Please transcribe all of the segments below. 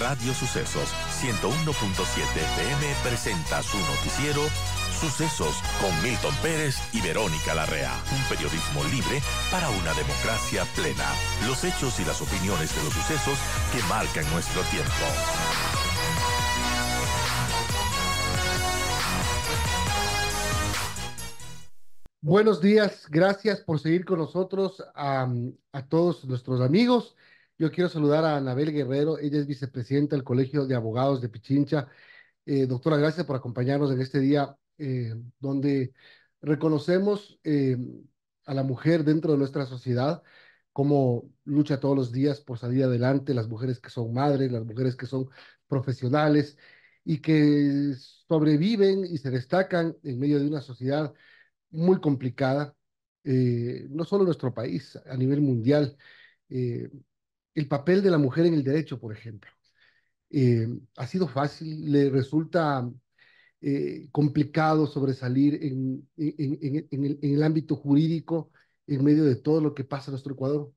Radio Sucesos 101.7 FM presenta su noticiero Sucesos con Milton Pérez y Verónica Larrea. Un periodismo libre para una democracia plena. Los hechos y las opiniones de los sucesos que marcan nuestro tiempo. Buenos días, gracias por seguir con nosotros a, a todos nuestros amigos. Yo quiero saludar a Anabel Guerrero, ella es vicepresidenta del Colegio de Abogados de Pichincha. Eh, doctora, gracias por acompañarnos en este día eh, donde reconocemos eh, a la mujer dentro de nuestra sociedad, cómo lucha todos los días por salir adelante, las mujeres que son madres, las mujeres que son profesionales y que sobreviven y se destacan en medio de una sociedad muy complicada, no solo en nuestro país, a nivel mundial el papel de la mujer en el derecho, por ejemplo. Eh, ha sido fácil, le resulta eh, complicado sobresalir en, el, ámbito jurídico en medio de todo lo que pasa en nuestro Ecuador.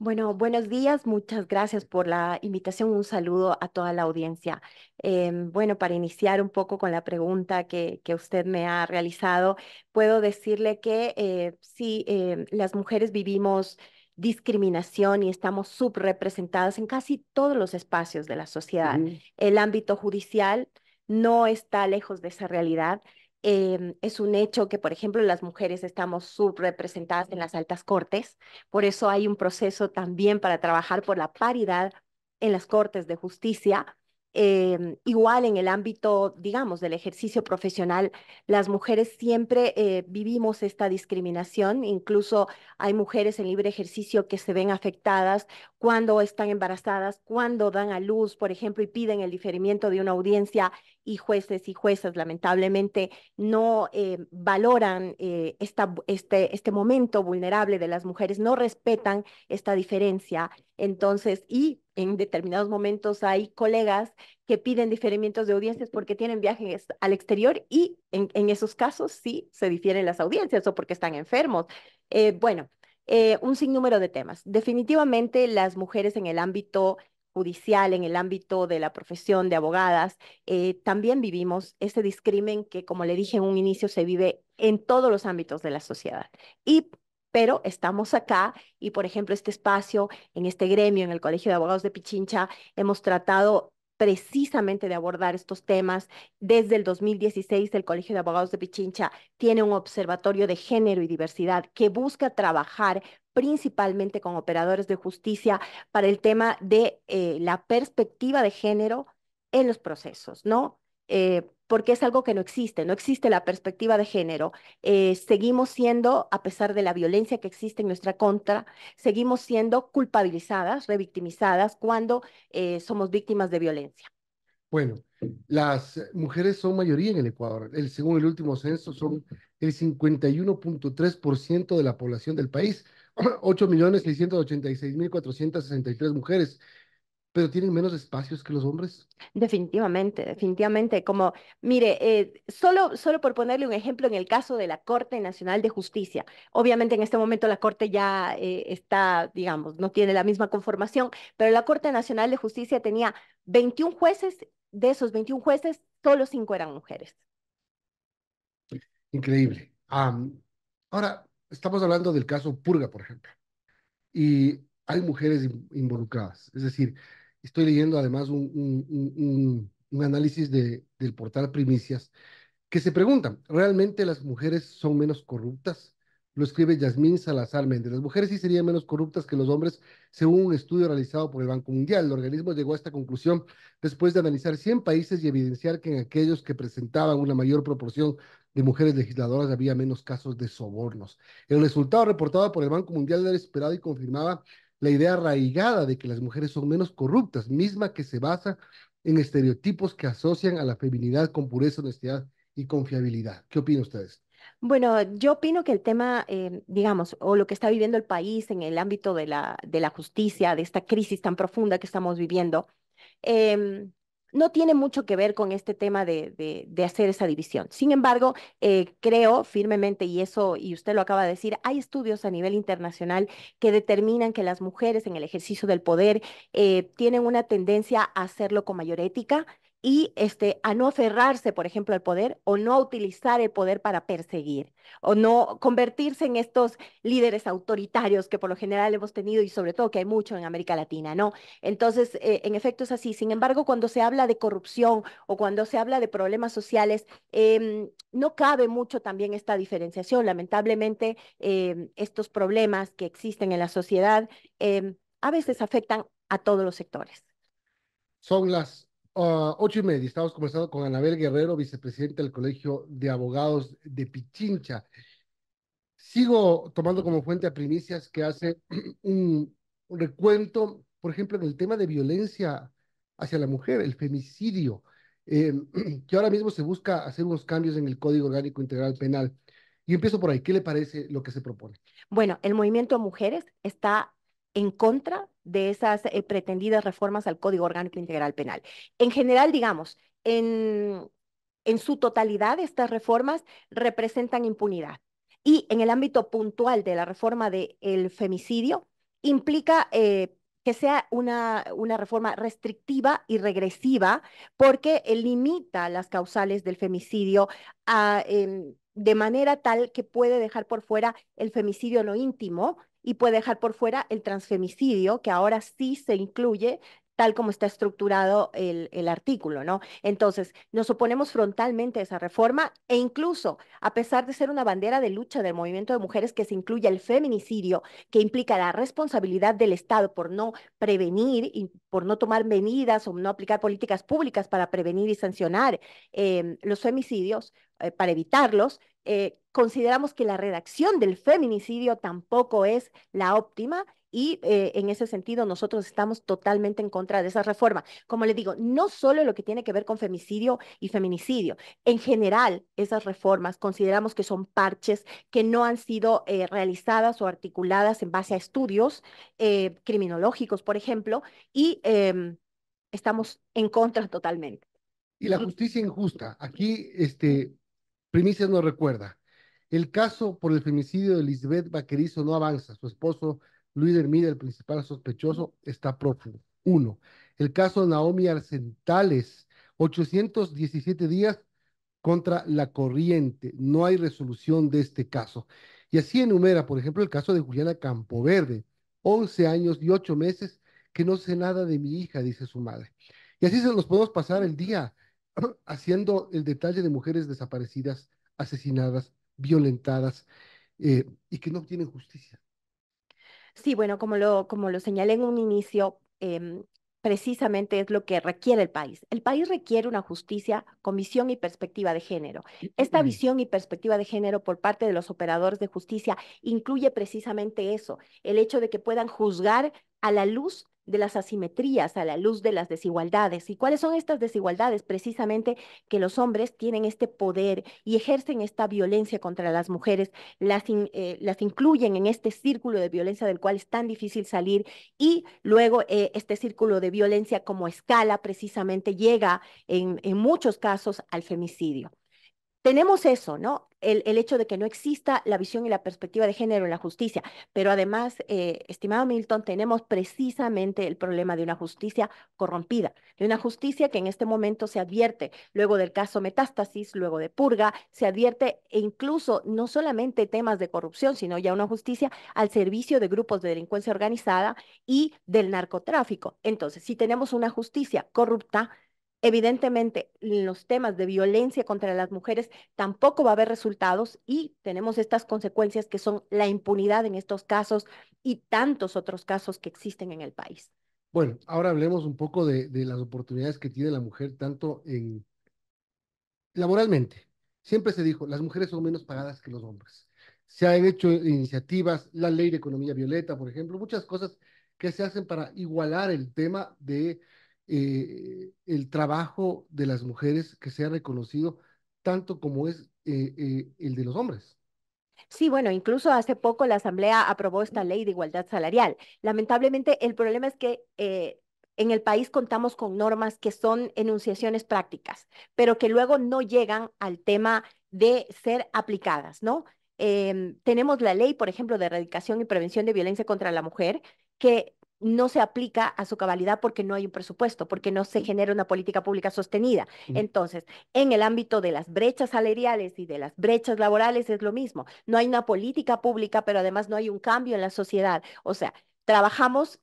Bueno, buenos días, muchas gracias por la invitación, un saludo a toda la audiencia. Em, bueno, para iniciar un poco con la pregunta que, usted me ha realizado, puedo decirle que eh, sí, em, las mujeres vivimos discriminación y estamos subrepresentadas en casi todos los espacios de la sociedad. El ámbito judicial no está lejos de esa realidad. Em, es un hecho que, por ejemplo, las mujeres estamos subrepresentadas en las altas cortes. Por eso hay un proceso también para trabajar por la paridad en las cortes de justicia. Em, igual en el ámbito, digamos, del ejercicio profesional, las mujeres siempre eh, vivimos esta discriminación, incluso hay mujeres en libre ejercicio que se ven afectadas cuando están embarazadas, cuando dan a luz, por ejemplo, y piden el diferimiento de una audiencia y jueces y juezas lamentablemente no eh, valoran eh, esta, este, este momento vulnerable de las mujeres, no respetan esta diferencia. Entonces, y en determinados momentos hay colegas que piden diferimientos de audiencias porque tienen viajes al exterior y en, en esos casos sí se difieren las audiencias o porque están enfermos. Eh, bueno, un sinnúmero de temas. Definitivamente las mujeres en el ámbito judicial, en el ámbito de la profesión de abogadas, eh, también vivimos ese discrimen que, como le dije en un inicio, se vive en todos los ámbitos de la sociedad. Y pero estamos acá y, por ejemplo, este espacio, en este gremio, en el Colegio de Abogados de Pichincha, hemos tratado precisamente de abordar estos temas. Desde el 2016, el Colegio de Abogados de Pichincha tiene un observatorio de género y diversidad que busca trabajar principalmente con operadores de justicia para el tema de eh, la perspectiva de género en los procesos, ¿no? Eh, porque es algo que no existe, no existe la perspectiva de género. Eh, seguimos siendo, a pesar de la violencia que existe en nuestra contra, seguimos siendo culpabilizadas, revictimizadas cuando somos víctimas de violencia. Bueno, las mujeres son mayoría en el Ecuador. El, según el último censo, son el 51.3% de la población del país. 8.686.463 mujeres, pero tienen menos espacios que los hombres. Definitivamente, definitivamente. Como, mire, eh, solo, solo por ponerle un ejemplo en el caso de la Corte Nacional de Justicia. Obviamente en este momento la Corte ya eh, está, digamos, no tiene la misma conformación, pero la Corte Nacional de Justicia tenía 21 jueces, de esos 21 jueces, solo 5 eran mujeres. Increíble. ahora, estamos hablando del caso Purga, por ejemplo, y hay mujeres involucradas. Es decir, estoy leyendo además un, análisis del portal Primicias que se preguntan, ¿realmente las mujeres son menos corruptas? lo escribe Yasmín Salazar Méndez. Las mujeres sí serían menos corruptas que los hombres, según un estudio realizado por el Banco Mundial. El organismo llegó a esta conclusión después de analizar 100 países y evidenciar que en aquellos que presentaban una mayor proporción de mujeres legisladoras había menos casos de sobornos. El resultado reportado por el Banco Mundial era esperado y confirmaba la idea arraigada de que las mujeres son menos corruptas, misma que se basa en estereotipos que asocian a la feminidad con pureza, honestidad y confiabilidad. ¿Qué opinan ustedes? Bueno, yo opino que el tema, eh, digamos, o lo que está viviendo el país en el ámbito de la, justicia, de esta crisis tan profunda que estamos viviendo, em, no tiene mucho que ver con este tema de, hacer esa división. Sin embargo, eh, creo firmemente, y eso, y usted lo acaba de decir, hay estudios a nivel internacional que determinan que las mujeres en el ejercicio del poder eh, tienen una tendencia a hacerlo con mayor ética, y este, a no aferrarse, por ejemplo, al poder o no utilizar el poder para perseguir o no convertirse en estos líderes autoritarios que por lo general hemos tenido y sobre todo que hay mucho en América Latina, ¿no? Entonces, eh, en efecto es así. Sin embargo, cuando se habla de corrupción o cuando se habla de problemas sociales, em, no cabe mucho también esta diferenciación. Lamentablemente, em, estos problemas que existen en la sociedad em, a veces afectan a todos los sectores. Son las Ah, ocho y media, estamos conversando con Anabel Guerrero, vicepresidenta del Colegio de Abogados de Pichincha. Sigo tomando como fuente a primicias que hace un recuento, por ejemplo, en el tema de violencia hacia la mujer, el femicidio, em, que ahora mismo se busca hacer unos cambios en el Código Orgánico Integral Penal. Y empiezo por ahí, ¿qué le parece lo que se propone? Bueno, el movimiento Mujeres está en contra de esas eh, pretendidas reformas al Código Orgánico Integral Penal. En general, digamos, en, en su totalidad, estas reformas representan impunidad. Y en el ámbito puntual de la reforma del femicidio, implica eh, que sea una, reforma restrictiva y regresiva porque limita las causales del femicidio a, em, de manera tal que puede dejar por fuera el femicidio no íntimo y puede dejar por fuera el transfemicidio, que ahora sí se incluye tal como está estructurado el, artículo, ¿no? Entonces, nos oponemos frontalmente a esa reforma e incluso, a pesar de ser una bandera de lucha del movimiento de mujeres que se incluya el feminicidio, que implica la responsabilidad del Estado por no prevenir y por no tomar medidas o no aplicar políticas públicas para prevenir y sancionar em, los femicidios, eh, para evitarlos, eh, consideramos que la redacción del feminicidio tampoco es la óptima y eh, en ese sentido nosotros estamos totalmente en contra de esa reforma. Como le digo, no solo lo que tiene que ver con femicidio y feminicidio, en general esas reformas consideramos que son parches que no han sido eh, realizadas o articuladas en base a estudios eh, criminológicos, por ejemplo, y em, estamos en contra totalmente. Y la justicia injusta, aquí este, primicia nos recuerda, el caso por el femicidio de Lisbeth Baquerizo no avanza, su esposo Luis Hermida, el principal sospechoso, está prófugo. Uno, el caso de Naomi Arcentales, 817 días contra la corriente. No hay resolución de este caso. Y así enumera, por ejemplo, el caso de Juliana Campoverde, 11 años y 8 meses, que no sé nada de mi hija, dice su madre. Y así se nos podemos pasar el día haciendo el detalle de mujeres desaparecidas, asesinadas, violentadas eh, y que no tienen justicia. Sí, bueno, como lo, como lo señalé en un inicio, em, precisamente es lo que requiere el país. El país requiere una justicia con visión y perspectiva de género. Esta mm. visión y perspectiva de género por parte de los operadores de justicia incluye precisamente eso, el hecho de que puedan juzgar a la luz de las asimetrías a la luz de las desigualdades. ¿Y cuáles son estas desigualdades? Precisamente que los hombres tienen este poder y ejercen esta violencia contra las mujeres, las, eh, las incluyen en este círculo de violencia del cual es tan difícil salir y luego eh, este círculo de violencia como escala precisamente llega en, en muchos casos al femicidio tenemos eso, ¿no? El, hecho de que no exista la visión y la perspectiva de género en la justicia, pero además, eh, estimado Milton, tenemos precisamente el problema de una justicia corrompida, de una justicia que en este momento se advierte, luego del caso Metástasis, luego de Purga, se advierte e incluso no solamente temas de corrupción, sino ya una justicia al servicio de grupos de delincuencia organizada y del narcotráfico. Entonces, si tenemos una justicia corrupta, Evidentemente, en los temas de violencia contra las mujeres tampoco va a haber resultados y tenemos estas consecuencias que son la impunidad en estos casos y tantos otros casos que existen en el país. Bueno, ahora hablemos un poco de, de las oportunidades que tiene la mujer tanto en laboralmente. Siempre se dijo, las mujeres son menos pagadas que los hombres. Se han hecho iniciativas, la ley de economía violeta, por ejemplo, muchas cosas que se hacen para igualar el tema de eh, el trabajo de las mujeres que sea reconocido tanto como es eh, eh, el de los hombres. Sí, bueno, incluso hace poco la Asamblea aprobó esta ley de igualdad salarial. Lamentablemente, el problema es que en el país contamos con normas que son enunciaciones prácticas, pero que luego no llegan al tema de ser aplicadas, ¿no? Em, tenemos la ley, por ejemplo, de erradicación y prevención de violencia contra la mujer, que no se aplica a su cabalidad porque no hay un presupuesto, porque no se genera una política pública sostenida. Entonces, en el ámbito de las brechas salariales y de las brechas laborales es lo mismo. No hay una política pública, pero además no hay un cambio en la sociedad. O sea, trabajamos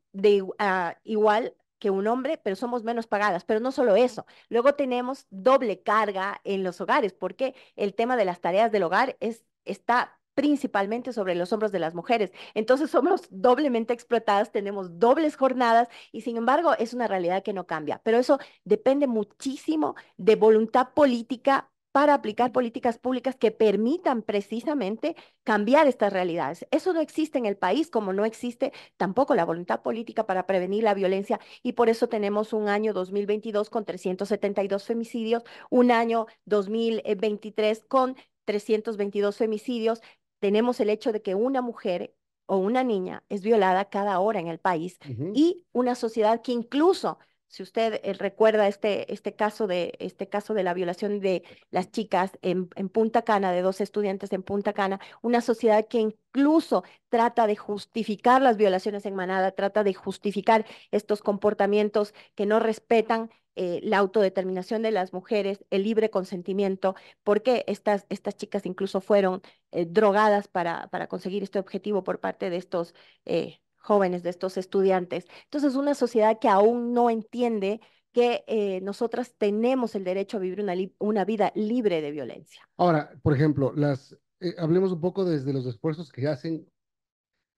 ah, igual que un hombre, pero somos menos pagadas. Pero no solo eso, luego tenemos doble carga en los hogares, porque el tema de las tareas del hogar es, está principalmente sobre los hombros de las mujeres. Entonces somos doblemente explotadas, tenemos dobles jornadas y sin embargo es una realidad que no cambia. Pero eso depende muchísimo de voluntad política para aplicar políticas públicas que permitan precisamente cambiar estas realidades. Eso no existe en el país, como no existe tampoco la voluntad política para prevenir la violencia y por eso tenemos un año 2022 con 372 femicidios, un año 2023 con 322 femicidios, tenemos el hecho de que una mujer o una niña es violada cada hora en el país y una sociedad que incluso, si usted eh, recuerda este, este, caso de, este caso de la violación de las chicas en, en, Punta Cana, de dos estudiantes en Punta Cana, una sociedad que incluso trata de justificar las violaciones en manada, trata de justificar estos comportamientos que no respetan eh, la autodeterminación de las mujeres, el libre consentimiento, porque estas, estas chicas incluso fueron eh, drogadas para, para conseguir este objetivo por parte de estos eh, jóvenes, de estos estudiantes. Entonces, una sociedad que aún no entiende que nosotras tenemos el derecho a vivir una, una, vida libre de violencia. Ahora, por ejemplo, las, hablemos un poco desde los esfuerzos que hacen,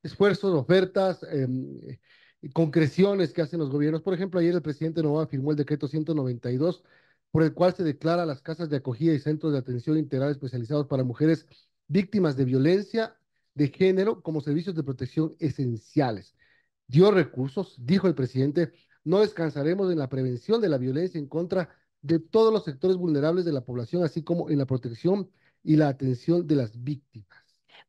esfuerzos, ofertas, em, concreciones que hacen los gobiernos. Por ejemplo, ayer el presidente Novoa firmó el decreto 192, por el cual se declara las casas de acogida y centros de atención integral especializados para mujeres víctimas de violencia de género como servicios de protección esenciales. Dio recursos, dijo el presidente, no descansaremos en la prevención de la violencia en contra de todos los sectores vulnerables de la población, así como en la protección y la atención de las víctimas.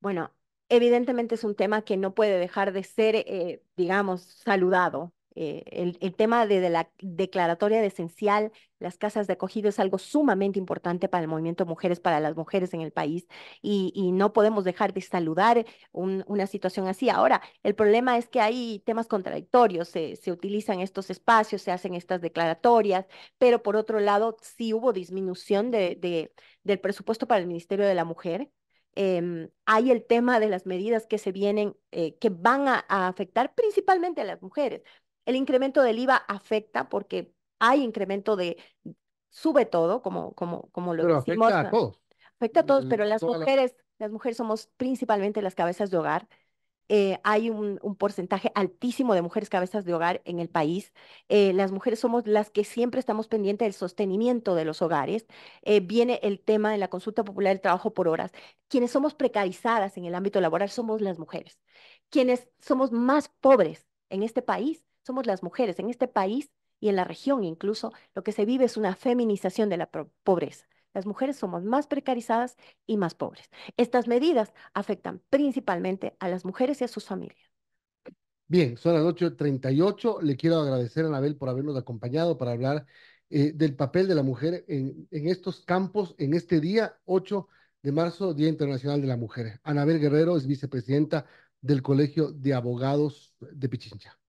Bueno, evidentemente es un tema que no puede dejar de ser, eh, digamos, saludado. Eh, el, tema de, la declaratoria de esencial, las casas de acogida es algo sumamente importante para el movimiento mujeres, para las mujeres en el país, y, no podemos dejar de saludar una situación así. Ahora, el problema es que hay temas contradictorios, se, utilizan estos espacios, se hacen estas declaratorias, pero por otro lado, sí hubo disminución del presupuesto para el Ministerio de la Mujer, Em, hay el tema de las medidas que se vienen, eh, que van a, afectar principalmente a las mujeres. El incremento del IVA afecta porque hay incremento de, sube todo, como, como, como lo pero Afecta a todos. Afecta a todos, mm, pero las mujeres, las mujeres somos principalmente las cabezas de hogar. Eh, hay un, porcentaje altísimo de mujeres cabezas de hogar en el país. Eh, las mujeres somos las que siempre estamos pendientes del sostenimiento de los hogares. Eh, viene el tema de la consulta popular del trabajo por horas. Quienes somos precarizadas en el ámbito laboral somos las mujeres. Quienes somos más pobres en este país somos las mujeres. En este país y en la región incluso, lo que se vive es una feminización de la pobreza las mujeres somos más precarizadas y más pobres. Estas medidas afectan principalmente a las mujeres y a sus familias. Bien, son las 8.38. Le quiero agradecer a Anabel por habernos acompañado para hablar eh, del papel de la mujer en, en, estos campos, en este día 8 de marzo, Día Internacional de la Mujer. Anabel Guerrero es vicepresidenta del Colegio de Abogados de Pichincha.